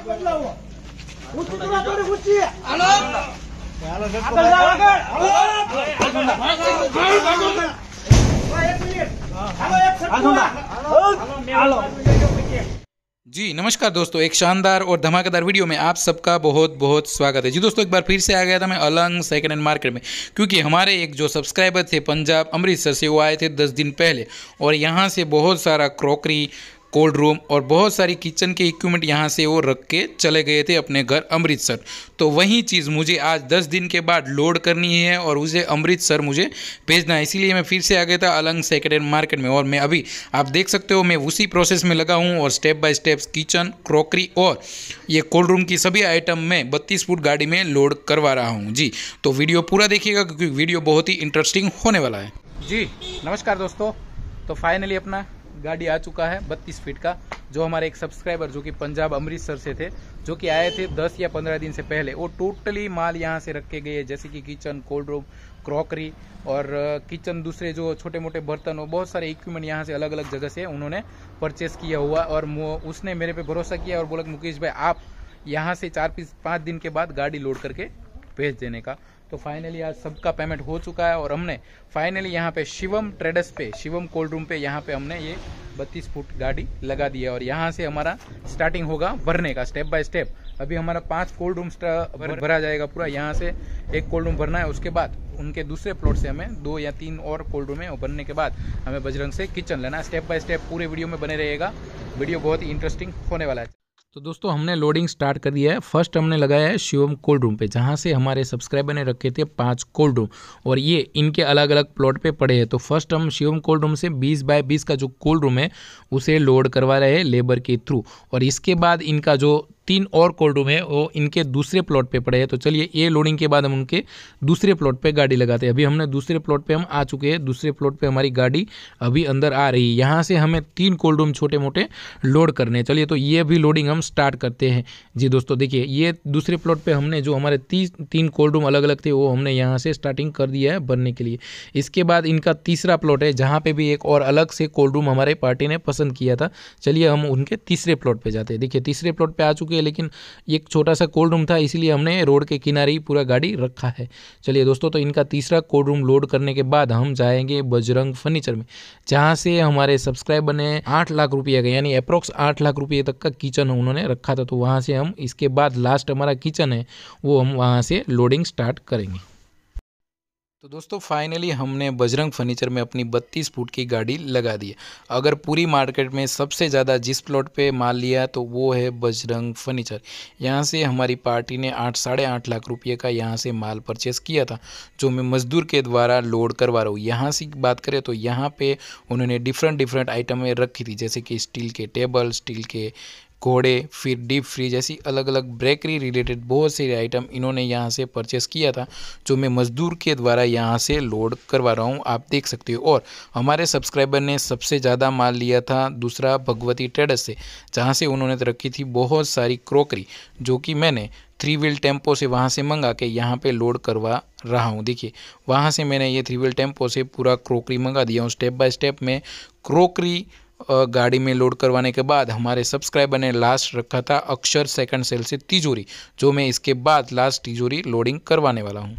जी नमस्कार दोस्तों एक शानदार और धमाकेदार वीडियो में आप सबका बहुत बहुत स्वागत है जी दोस्तों एक बार फिर से आ गया था मैं अलंग सेकंड हैंड मार्केट में क्योंकि हमारे एक जो सब्सक्राइबर थे पंजाब अमृतसर से वो आए थे दस दिन पहले और यहाँ से बहुत सारा क्रॉकरी कोल्ड रूम और बहुत सारी किचन के इक्विपमेंट यहाँ से वो रख के चले गए थे अपने घर अमृतसर तो वही चीज़ मुझे आज दस दिन के बाद लोड करनी है और उसे अमृतसर मुझे भेजना है इसीलिए मैं फिर से आ गया था अलंग सेकेंड हैंड मार्केट में और मैं अभी आप देख सकते हो मैं उसी प्रोसेस में लगा हूँ और step by step kitchen crockery और ये कोल्ड रूम की सभी आइटम में बत्तीस फुट गाड़ी में लोड करवा रहा हूँ जी तो वीडियो पूरा देखिएगा क्योंकि वीडियो बहुत ही इंटरेस्टिंग होने वाला है जी नमस्कार दोस्तों तो फाइनली अपना गाड़ी आ चुका है बत्तीस फीट का जो हमारे एक सब्सक्राइबर जो कि पंजाब अमृतसर से थे जो कि आए थे 10 या 15 दिन से पहले वो टोटली माल यहाँ से रखे गए जैसे कि किचन कोल्ड रूम क्रॉकरी और किचन दूसरे जो छोटे मोटे बर्तन और बहुत सारे इक्विपमेंट यहाँ से अलग अलग जगह से उन्होंने परचेस किया हुआ और उसने मेरे पे भरोसा किया और बोला मुकेश भाई आप यहाँ से चार पीस पाँच दिन के बाद गाड़ी लोड करके भेज देने का तो फाइनली आज सबका पेमेंट हो चुका है और हमने फाइनली यहाँ पे शिवम ट्रेडर्स पे शिवम कोल्ड रूम पे यहाँ पे हमने ये बत्तीस फुट गाड़ी लगा दी है और यहाँ से हमारा स्टार्टिंग होगा भरने का स्टेप बाय स्टेप अभी हमारा पांच कोल्ड रूम भर, भरा जाएगा पूरा यहाँ से एक कोल्ड रूम भरना है उसके बाद उनके दूसरे प्लॉट से हमें दो या तीन और कोल्ड रूम है भरने के बाद हमें बजरंग से किचन लेना स्टेप बाय स्टेप पूरे वीडियो में बने रहेगा वीडियो बहुत ही इंटरेस्टिंग होने वाला है तो दोस्तों हमने लोडिंग स्टार्ट कर दिया है फर्स्ट हमने लगाया है शिवम कोल्ड रूम पे जहाँ से हमारे सब्सक्राइबर ने रखे थे पांच कोल्ड रूम और ये इनके अलग अलग प्लॉट पे पड़े हैं तो फर्स्ट हम शिवम कोल्ड रूम से 20 बाय 20 का जो कोल्ड रूम है उसे लोड करवा रहे हैं लेबर के थ्रू और इसके बाद इनका जो तीन और रूम है वो इनके दूसरे प्लॉट पे पड़े हैं तो चलिए ये लोडिंग के बाद हम उनके दूसरे प्लॉट पे गाड़ी लगाते हैं अभी हमने दूसरे प्लॉट पे हम आ चुके हैं दूसरे प्लॉट पे हमारी गाड़ी अभी अंदर आ रही है यहाँ से हमें तीन कोल्ड रूम छोटे मोटे लोड करने चलिए तो ये भी लोडिंग हम स्टार्ट करते हैं जी दोस्तों देखिए ये दूसरे प्लॉट पर हमने जो हमारे तीन तीन कोल्ड रूम अलग अलग थे वो हमने यहाँ से स्टार्टिंग कर दिया है बनने के लिए इसके बाद इनका तीसरा प्लॉट है जहाँ पर भी एक और अलग से कोल्ड रूम हमारे पार्टी ने पसंद किया था चलिए हम उनके तीसरे प्लॉट पर जाते हैं देखिए तीसरे प्लॉट पर आ चुके है लेकिन ये एक छोटा सा कोल्ड रूम था इसीलिए हमने रोड के किनारे ही पूरा गाड़ी रखा है चलिए दोस्तों तो इनका तीसरा कोल्ड रूम लोड करने के बाद हम जाएंगे बजरंग फर्नीचर में जहाँ से हमारे सब्सक्राइबर ने आठ लाख रुपये का यानी अप्रोक्स आठ लाख रुपये तक का किचन उन्होंने रखा था तो वहाँ से हम इसके बाद लास्ट हमारा किचन है वो हम वहाँ से लोडिंग स्टार्ट करेंगे तो दोस्तों फाइनली हमने बजरंग फर्नीचर में अपनी 32 फुट की गाड़ी लगा दी अगर पूरी मार्केट में सबसे ज़्यादा जिस प्लॉट पे माल लिया तो वो है बजरंग फर्नीचर यहाँ से हमारी पार्टी ने आठ साढ़े आठ लाख रुपये का यहाँ से माल परचेस किया था जो मैं मज़दूर के द्वारा लोड करवा रहा हूँ यहाँ से बात करें तो यहाँ पर उन्होंने डिफरेंट डिफरेंट आइटमें रखी थी जैसे कि स्टील के टेबल स्टील के घोड़े फिर डीप फ्रीज ऐसी अलग अलग ब्रेकरी रिलेटेड बहुत से आइटम इन्होंने यहाँ से परचेस किया था जो मैं मज़दूर के द्वारा यहाँ से लोड करवा रहा हूँ आप देख सकते हो और हमारे सब्सक्राइबर ने सबसे ज़्यादा माल लिया था दूसरा भगवती ट्रेडर्स से जहाँ से उन्होंने तो रखी थी बहुत सारी क्रोकरी जो कि मैंने थ्री व्हील टेम्पो से वहाँ से मंगा के यहाँ पे लोड करवा रहा हूँ देखिए वहाँ से मैंने ये थ्री व्हील टेम्पो से पूरा क्रोकरी मंगा दिया हूँ स्टेप बाय स्टेप मैं क्रोकरी गाड़ी में लोड करवाने के बाद हमारे सब्सक्राइबर ने लास्ट रखा था अक्षर सेकंड सेल से तिजोरी जो मैं इसके बाद लास्ट तिजोरी लोडिंग करवाने वाला हूँ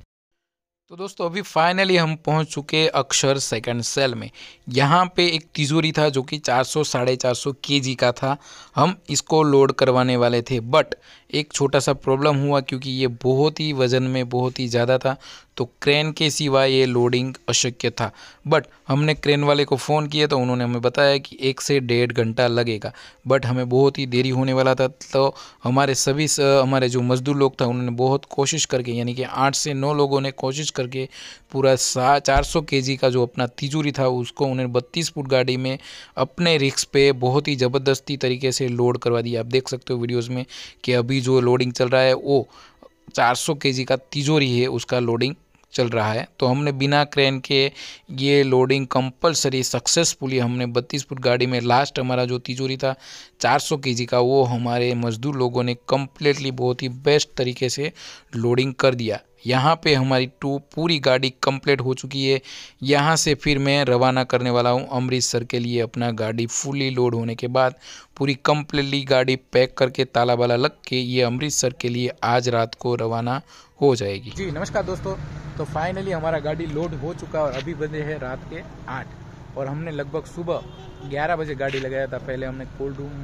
तो दोस्तों अभी फाइनली हम पहुंच चुके अक्षर सेकंड सेल में यहाँ पे एक तिजोरी था जो कि 400 साढ़े चार सौ के का था हम इसको लोड करवाने वाले थे बट एक छोटा सा प्रॉब्लम हुआ क्योंकि ये बहुत ही वज़न में बहुत ही ज़्यादा था तो क्रेन के सिवा ये लोडिंग अशक्य था बट हमने क्रेन वाले को फ़ोन किया तो उन्होंने हमें बताया कि एक से डेढ़ घंटा लगेगा बट हमें बहुत ही देरी होने वाला था तो हमारे सभी हमारे जो मज़दूर लोग थे उन्होंने बहुत कोशिश करके यानी कि आठ से नौ लोगों ने कोशिश कर करके पूरा सा चार सौ का जो अपना तिजोरी था उसको उन्हें बत्तीस फुट गाड़ी में अपने रिक्स पे बहुत ही ज़बरदस्ती तरीके से लोड करवा दिया आप देख सकते हो वीडियोज़ में कि अभी जो लोडिंग चल रहा है वो के जी का तिजोरी है उसका लोडिंग चल रहा है तो हमने बिना क्रेन के ये लोडिंग कंपलसरी सक्सेसफुली हमने 32 फुट गाड़ी में लास्ट हमारा जो तिजोरी था 400 केजी का वो हमारे मजदूर लोगों ने कम्प्लीटली बहुत ही बेस्ट तरीके से लोडिंग कर दिया यहाँ पे हमारी टू पूरी गाड़ी कंप्लीट हो चुकी है यहाँ से फिर मैं रवाना करने वाला हूँ अमृतसर के लिए अपना गाड़ी फुली लोड होने के बाद पूरी कंप्लीटली गाड़ी पैक करके ताला वाला लग के ये अमृतसर के लिए आज रात को रवाना हो जाएगी जी नमस्कार दोस्तों तो फाइनली हमारा गाड़ी लोड हो चुका और अभी बजे है रात के आठ और हमने लगभग सुबह ग्यारह बजे गाड़ी लगाया था पहले हमने कोल्ड रूम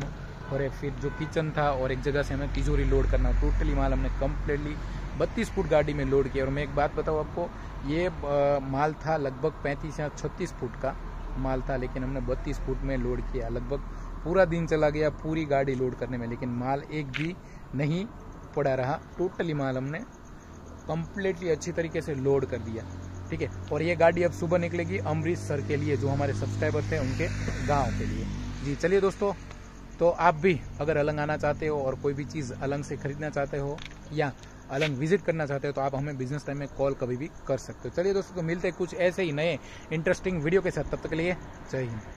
और फिर जो किचन था और एक जगह से हमें तिजोरी लोड करना टोटली माल हमने कम्प्लीटली बत्तीस फुट गाड़ी में लोड किया और मैं एक बात बताऊँ आपको ये माल था लगभग पैंतीस या छत्तीस फुट का माल था लेकिन हमने बत्तीस फुट में लोड किया लगभग पूरा दिन चला गया पूरी गाड़ी लोड करने में लेकिन माल एक भी नहीं पड़ा रहा टोटली माल हमने कम्प्लीटली अच्छी तरीके से लोड कर दिया ठीक है और ये गाड़ी अब सुबह निकलेगी अमृतसर के लिए जो हमारे सब्सक्राइबर थे उनके गांव के लिए जी चलिए दोस्तों तो आप भी अगर अलंग आना चाहते हो और कोई भी चीज़ अलंग से खरीदना चाहते हो या आलम विजिट करना चाहते हो तो आप हमें बिजनेस टाइम में कॉल कभी भी कर सकते हो चलिए दोस्तों तो मिलते हैं कुछ ऐसे ही नए इंटरेस्टिंग वीडियो के साथ तब तक के लिए जय हिंद